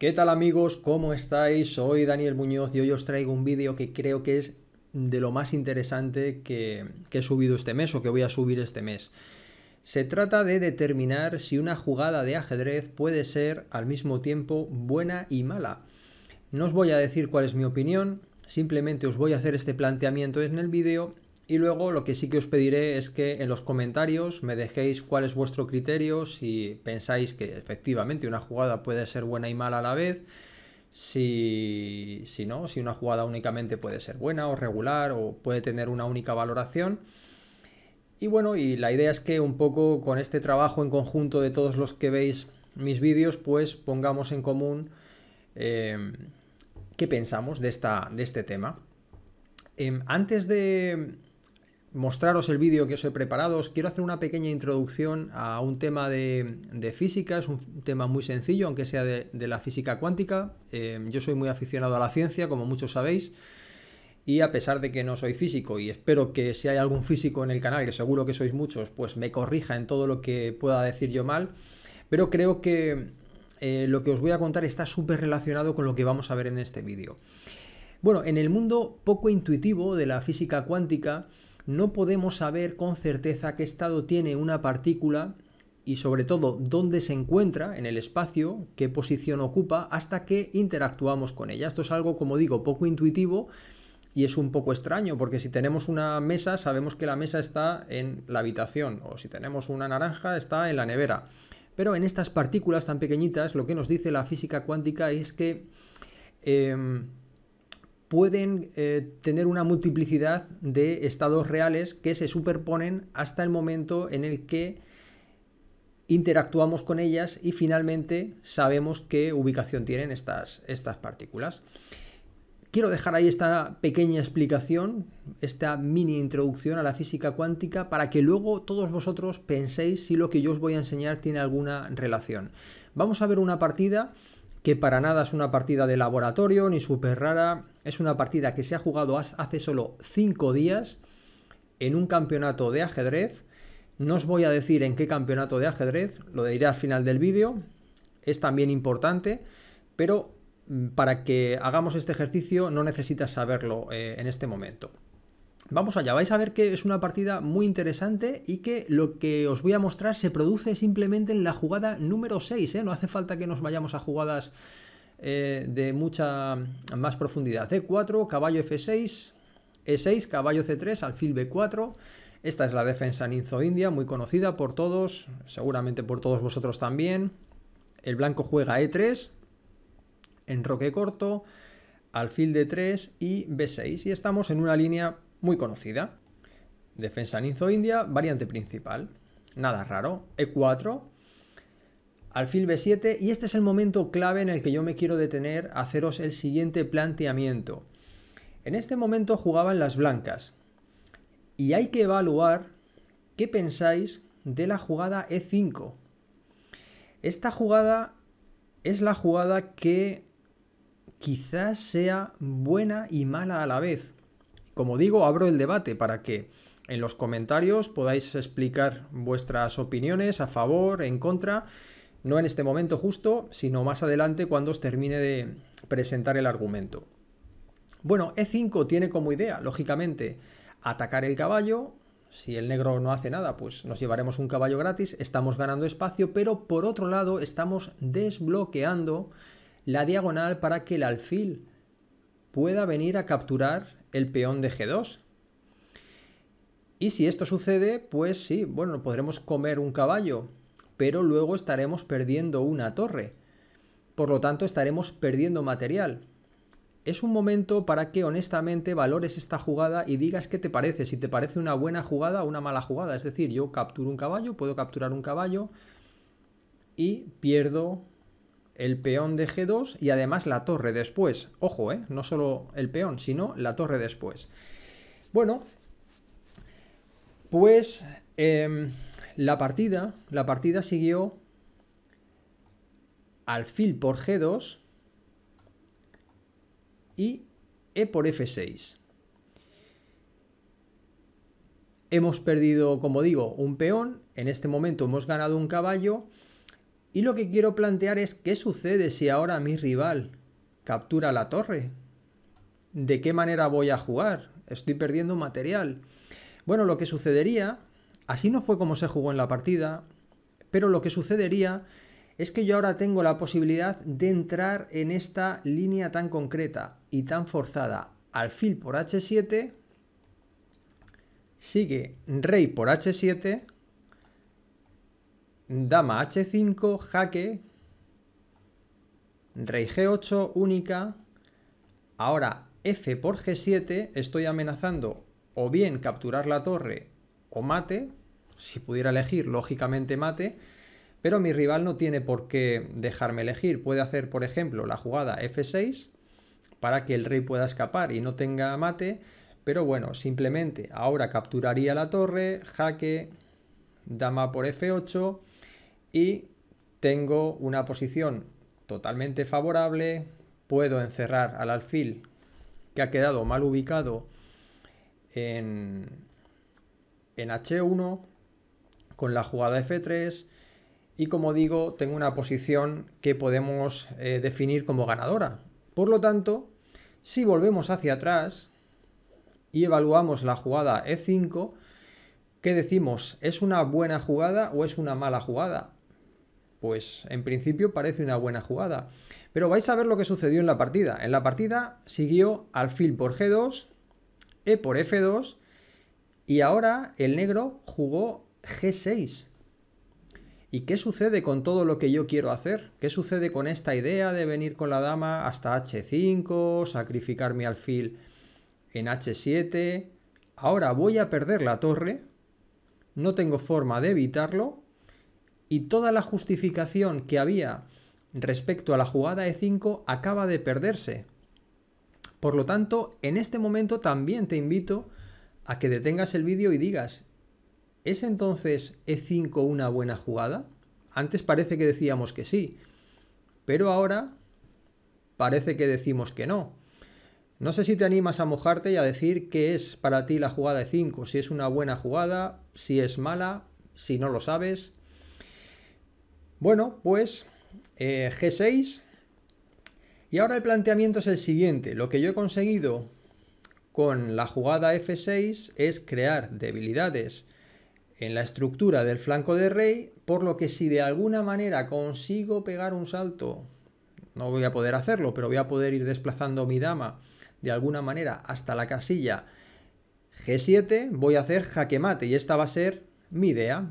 ¿Qué tal amigos? ¿Cómo estáis? Soy Daniel Muñoz y hoy os traigo un vídeo que creo que es de lo más interesante que, he subido este mes o que voy a subir este mes. Se trata de determinar si una jugada de ajedrez puede ser al mismo tiempo buena y mala. No os voy a decir cuál es mi opinión, simplemente os voy a hacer este planteamiento en el vídeo y luego lo que sí que os pediré es que en los comentarios me dejéis cuál es vuestro criterio, si pensáis que efectivamente una jugada puede ser buena y mala a la vez, si, no, si una jugada únicamente puede ser buena o regular o puede tener una única valoración. Y bueno, y la idea es que un poco con este trabajo en conjunto de todos los que veis mis vídeos, pues pongamos en común em, qué pensamos de, esta, de este tema. Em, antes de, mostraros el vídeo que os he preparado, os quiero hacer una pequeña introducción a un tema de, física, es un tema muy sencillo, aunque sea de, la física cuántica. Eh, yo soy muy aficionado a la ciencia, como muchos sabéis, y a pesar de que no soy físico, y espero que si hay algún físico en el canal, que seguro que sois muchos, pues me corrija en todo lo que pueda decir yo mal, pero creo que eh, lo que os voy a contar está súper relacionado con lo que vamos a ver en este vídeo. Bueno, en el mundo poco intuitivo de la física cuántica, no podemos saber con certeza qué estado tiene una partícula y sobre todo dónde se encuentra en el espacio, qué posición ocupa, hasta que interactuamos con ella. Esto es algo, como digo, poco intuitivo y es un poco extraño, porque si tenemos una mesa, sabemos que la mesa está en la habitación, o si tenemos una naranja, está en la nevera. Pero en estas partículas tan pequeñitas, lo que nos dice la física cuántica es que... Em, pueden eh, tener una multiplicidad de estados reales que se superponen hasta el momento en el que interactuamos con ellas y finalmente sabemos qué ubicación tienen estas, estas partículas. Quiero dejar ahí esta pequeña explicación, esta mini introducción a la física cuántica para que luego todos vosotros penséis si lo que yo os voy a enseñar tiene alguna relación. Vamos a ver una partida que para nada es una partida de laboratorio ni súper rara, es una partida que se ha jugado hace solo 5 días en un campeonato de ajedrez. No os voy a decir en qué campeonato de ajedrez, lo diré al final del vídeo, es también importante, pero mm, para que hagamos este ejercicio no necesitas saberlo eh, en este momento. Vamos allá, vais a ver que es una partida muy interesante y que lo que os voy a mostrar se produce simplemente en la jugada número 6, ¿eh? no hace falta que nos vayamos a jugadas eh, de mucha más profundidad. E C4, caballo F6, E6, caballo C3, alfil B4. Esta es la defensa ninzo-india, muy conocida por todos, seguramente por todos vosotros también. El blanco juega E3, enroque corto, alfil D3 y B6. Y estamos en una línea muy conocida. Defensa Ninzo India, variante principal. Nada raro. E4, alfil B7 y este es el momento clave en el que yo me quiero detener a haceros el siguiente planteamiento. En este momento jugaban las blancas y hay que evaluar qué pensáis de la jugada E5. Esta jugada es la jugada que quizás sea buena y mala a la vez. Como digo, abro el debate para que en los comentarios podáis explicar vuestras opiniones a favor, en contra, no en este momento justo, sino más adelante cuando os termine de presentar el argumento. Bueno, E5 tiene como idea, lógicamente, atacar el caballo. Si el negro no hace nada, pues nos llevaremos un caballo gratis, estamos ganando espacio, pero por otro lado estamos desbloqueando la diagonal para que el alfil pueda venir a capturar el peón de G2. Y si esto sucede, pues sí, bueno, podremos comer un caballo, pero luego estaremos perdiendo una torre. Por lo tanto, estaremos perdiendo material. Es un momento para que honestamente valores esta jugada y digas qué te parece, si te parece una buena jugada o una mala jugada. Es decir, yo capturo un caballo, puedo capturar un caballo y pierdo el peón de G2 y además la torre después. Ojo, eh, no solo el peón, sino la torre después. Bueno, pues em, la, partida, la partida siguió alfil por G2 y E por F6. Hemos perdido, como digo, un peón, en este momento hemos ganado un caballo y lo que quiero plantear es qué sucede si ahora mi rival captura la torre. ¿De qué manera voy a jugar? Estoy perdiendo material. Bueno, lo que sucedería, así no fue como se jugó en la partida, pero lo que sucedería es que yo ahora tengo la posibilidad de entrar en esta línea tan concreta y tan forzada. Alfil por h7, sigue rey por h7, Dama h5, jaque. Rey g8, única. Ahora f por g7, estoy amenazando o bien capturar la torre o mate. Si pudiera elegir, lógicamente mate. Pero mi rival no tiene por qué dejarme elegir. Puede hacer, por ejemplo, la jugada f6 para que el rey pueda escapar y no tenga mate. Pero bueno, simplemente ahora capturaría la torre, jaque, dama por f8 y tengo una posición totalmente favorable, puedo encerrar al alfil que ha quedado mal ubicado en, H1 con la jugada F3 y como digo, tengo una posición que podemos eh, definir como ganadora. Por lo tanto, si volvemos hacia atrás y evaluamos la jugada E5, ¿qué decimos? ¿Es una buena jugada o es una mala jugada? pues en principio parece una buena jugada. Pero vais a ver lo que sucedió en la partida. En la partida siguió alfil por G2, E por F2 y ahora el negro jugó G6. ¿Y qué sucede con todo lo que yo quiero hacer? ¿Qué sucede con esta idea de venir con la dama hasta H5, sacrificar mi alfil en H7? Ahora voy a perder la torre, no tengo forma de evitarlo y toda la justificación que había respecto a la jugada e 5 acaba de perderse. Por lo tanto, en este momento también te invito a que detengas el vídeo y digas, ¿es entonces E5 una buena jugada? Antes parece que decíamos que sí, pero ahora parece que decimos que no. No sé si te animas a mojarte y a decir qué es para ti la jugada e 5, si es una buena jugada, si es mala, si no lo sabes. Bueno, pues eh, G6. Y ahora el planteamiento es el siguiente. Lo que yo he conseguido con la jugada F6 es crear debilidades en la estructura del flanco de rey, por lo que si de alguna manera consigo pegar un salto, no voy a poder hacerlo, pero voy a poder ir desplazando mi dama de alguna manera hasta la casilla G7, voy a hacer jaque mate y esta va a ser mi idea,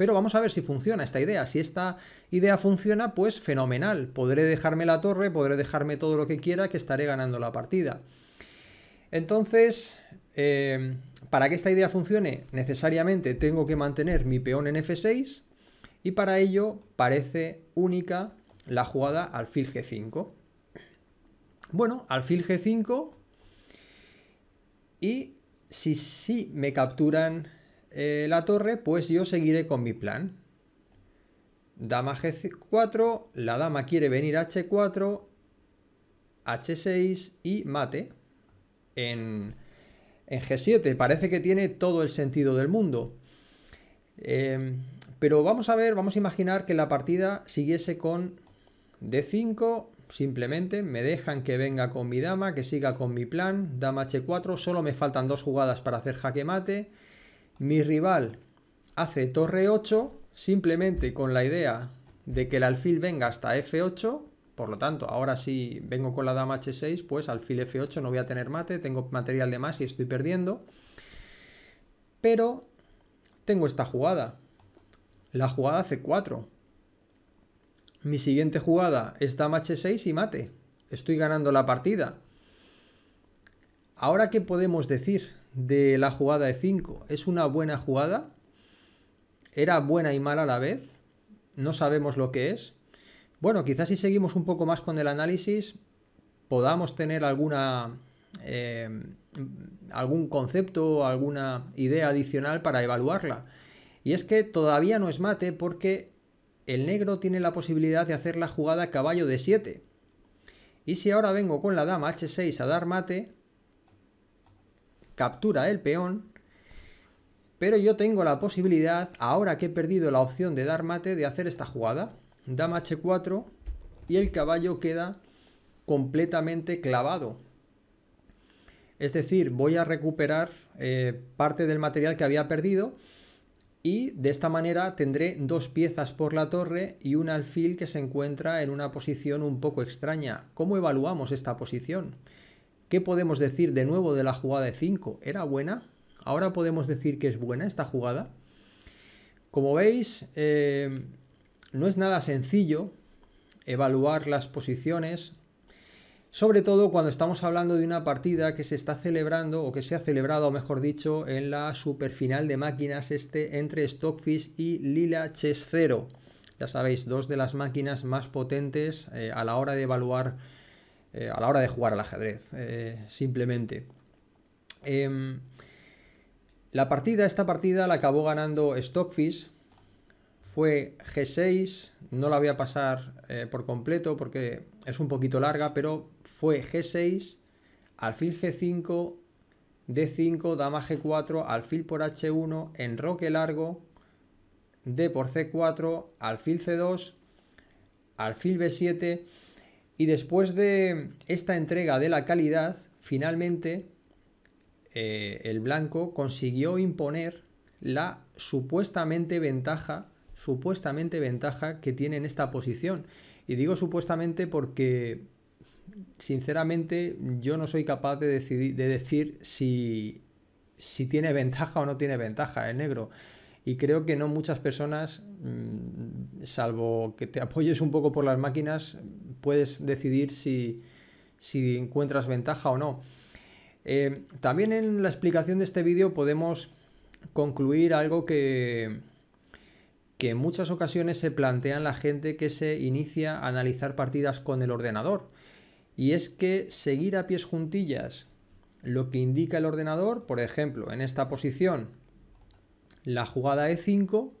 pero vamos a ver si funciona esta idea. Si esta idea funciona, pues fenomenal. Podré dejarme la torre, podré dejarme todo lo que quiera, que estaré ganando la partida. Entonces, em, para que esta idea funcione, necesariamente tengo que mantener mi peón en F6 y para ello parece única la jugada alfil G5. Bueno, alfil G5 y si sí si me capturan eh, la torre, pues yo seguiré con mi plan. Dama G4, la dama quiere venir H4, H6 y mate. En, G7 parece que tiene todo el sentido del mundo. Em, pero vamos a ver, vamos a imaginar que la partida siguiese con D5, simplemente me dejan que venga con mi dama, que siga con mi plan, dama H4, solo me faltan dos jugadas para hacer jaque mate. Mi rival hace torre 8 simplemente con la idea de que el alfil venga hasta f8, por lo tanto, ahora si vengo con la dama h6, pues alfil f8 no voy a tener mate, tengo material de más y estoy perdiendo. Pero tengo esta jugada, la jugada c4. Mi siguiente jugada es dama h6 y mate. Estoy ganando la partida. Ahora, ¿qué podemos decir? de la jugada de 5 es una buena jugada. Era buena y mala a la vez. No sabemos lo que es. Bueno, quizás si seguimos un poco más con el análisis podamos tener alguna eh, algún concepto, o alguna idea adicional para evaluarla. Y es que todavía no es mate porque el negro tiene la posibilidad de hacer la jugada caballo de 7. Y si ahora vengo con la dama h6 a dar mate, captura el peón, pero yo tengo la posibilidad, ahora que he perdido la opción de dar mate, de hacer esta jugada. Dama h4 y el caballo queda completamente clavado. Es decir, voy a recuperar eh, parte del material que había perdido y de esta manera tendré dos piezas por la torre y un alfil que se encuentra en una posición un poco extraña. ¿Cómo evaluamos esta posición? ¿Qué podemos decir de nuevo de la jugada de 5? ¿Era buena? ¿Ahora podemos decir que es buena esta jugada? Como veis, eh, no es nada sencillo evaluar las posiciones, sobre todo cuando estamos hablando de una partida que se está celebrando o que se ha celebrado, mejor dicho, en la superfinal de máquinas este entre Stockfish y Lila Chess Ya sabéis, dos de las máquinas más potentes eh, a la hora de evaluar eh, a la hora de jugar al ajedrez, eh, simplemente. Em, la partida, esta partida la acabó ganando Stockfish. Fue G6, no la voy a pasar eh, por completo porque es un poquito larga, pero fue G6, alfil G5, D5, dama G4, alfil por H1, enroque largo, D por C4, alfil C2, alfil B7. Y después de esta entrega de la calidad, finalmente eh, el blanco consiguió imponer la supuestamente ventaja, supuestamente ventaja que tiene en esta posición. Y digo supuestamente porque, sinceramente, yo no soy capaz de, de decir si, si tiene ventaja o no tiene ventaja el negro. Y creo que no muchas personas, mm, salvo que te apoyes un poco por las máquinas, puedes decidir si, si encuentras ventaja o no. Eh, también en la explicación de este vídeo podemos concluir algo que, que en muchas ocasiones se plantean la gente que se inicia a analizar partidas con el ordenador. Y es que seguir a pies juntillas lo que indica el ordenador, por ejemplo, en esta posición, la jugada E5,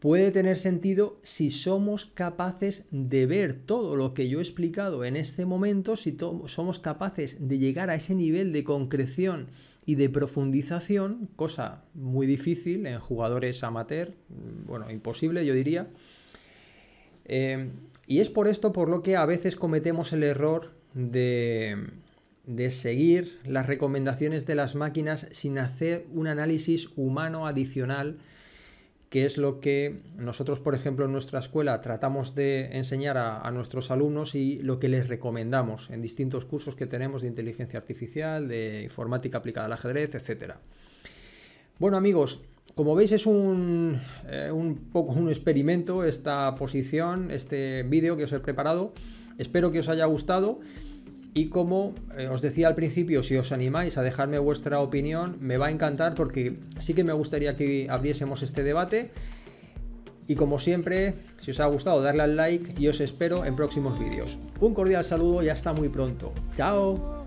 puede tener sentido si somos capaces de ver todo lo que yo he explicado en este momento, si somos capaces de llegar a ese nivel de concreción y de profundización, cosa muy difícil en jugadores amateur, mm, bueno, imposible yo diría. Em, y es por esto por lo que a veces cometemos el error de, de seguir las recomendaciones de las máquinas sin hacer un análisis humano adicional que es lo que nosotros, por ejemplo, en nuestra escuela tratamos de enseñar a, nuestros alumnos y lo que les recomendamos en distintos cursos que tenemos de inteligencia artificial, de informática aplicada al ajedrez, etc. Bueno amigos, como veis es un, eh, un poco un experimento esta posición, este vídeo que os he preparado. Espero que os haya gustado. Y como eh, os decía al principio, si os animáis a dejarme vuestra opinión, me va a encantar porque sí que me gustaría que abriésemos este debate. Y como siempre, si os ha gustado, darle al like y os espero en próximos vídeos. Un cordial saludo y hasta muy pronto. ¡Chao!